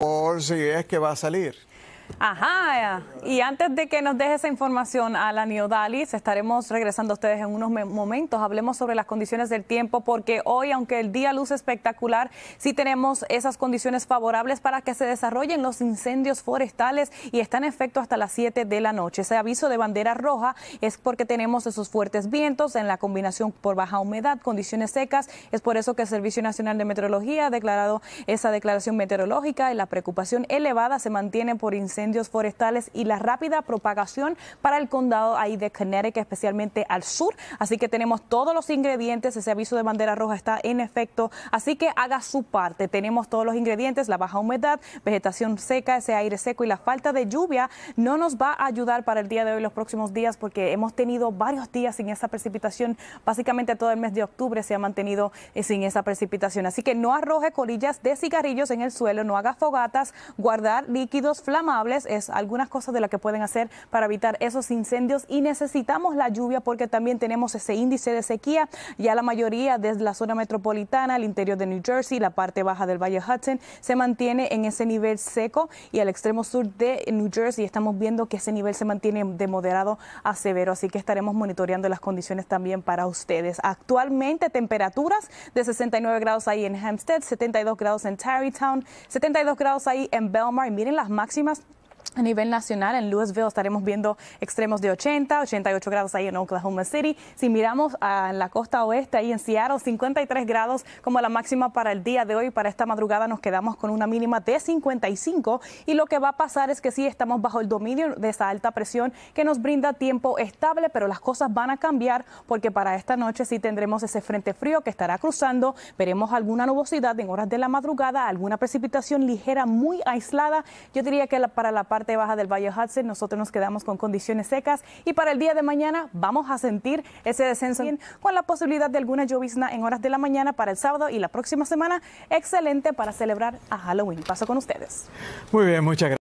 por si es que va a salir. Ajá, y antes de que nos deje esa información a la Neodalis, estaremos regresando a ustedes en unos momentos. Hablemos sobre las condiciones del tiempo, porque hoy, aunque el día luce espectacular, sí tenemos esas condiciones favorables para que se desarrollen los incendios forestales y están en efecto hasta las 7 de la noche. Ese aviso de bandera roja es porque tenemos esos fuertes vientos en la combinación por baja humedad, condiciones secas. Es por eso que el Servicio Nacional de Meteorología ha declarado esa declaración meteorológica y la preocupación elevada se mantiene por incendios incendios forestales y la rápida propagación para el condado ahí de Connecticut, especialmente al sur. Así que tenemos todos los ingredientes, ese aviso de bandera roja está en efecto, así que haga su parte. Tenemos todos los ingredientes, la baja humedad, vegetación seca, ese aire seco y la falta de lluvia no nos va a ayudar para el día de hoy, los próximos días, porque hemos tenido varios días sin esa precipitación. Básicamente todo el mes de octubre se ha mantenido eh, sin esa precipitación. Así que no arroje colillas de cigarrillos en el suelo, no haga fogatas, guardar líquidos flamables es algunas cosas de las que pueden hacer para evitar esos incendios y necesitamos la lluvia porque también tenemos ese índice de sequía, ya la mayoría desde la zona metropolitana, el interior de New Jersey, la parte baja del Valle Hudson, se mantiene en ese nivel seco y al extremo sur de New Jersey estamos viendo que ese nivel se mantiene de moderado a severo, así que estaremos monitoreando las condiciones también para ustedes. Actualmente temperaturas de 69 grados ahí en Hampstead, 72 grados en Tarrytown, 72 grados ahí en Belmar miren las máximas a nivel nacional, en Louisville estaremos viendo extremos de 80, 88 grados ahí en Oklahoma City. Si miramos a la costa oeste, ahí en Seattle, 53 grados como la máxima para el día de hoy. Para esta madrugada nos quedamos con una mínima de 55. Y lo que va a pasar es que sí estamos bajo el dominio de esa alta presión que nos brinda tiempo estable, pero las cosas van a cambiar porque para esta noche sí tendremos ese frente frío que estará cruzando. Veremos alguna nubosidad en horas de la madrugada, alguna precipitación ligera muy aislada. Yo diría que para la parte baja del Valle Hudson, nosotros nos quedamos con condiciones secas y para el día de mañana vamos a sentir ese descenso con la posibilidad de alguna llovizna en horas de la mañana para el sábado y la próxima semana. Excelente para celebrar a Halloween. Paso con ustedes. Muy bien, muchas gracias.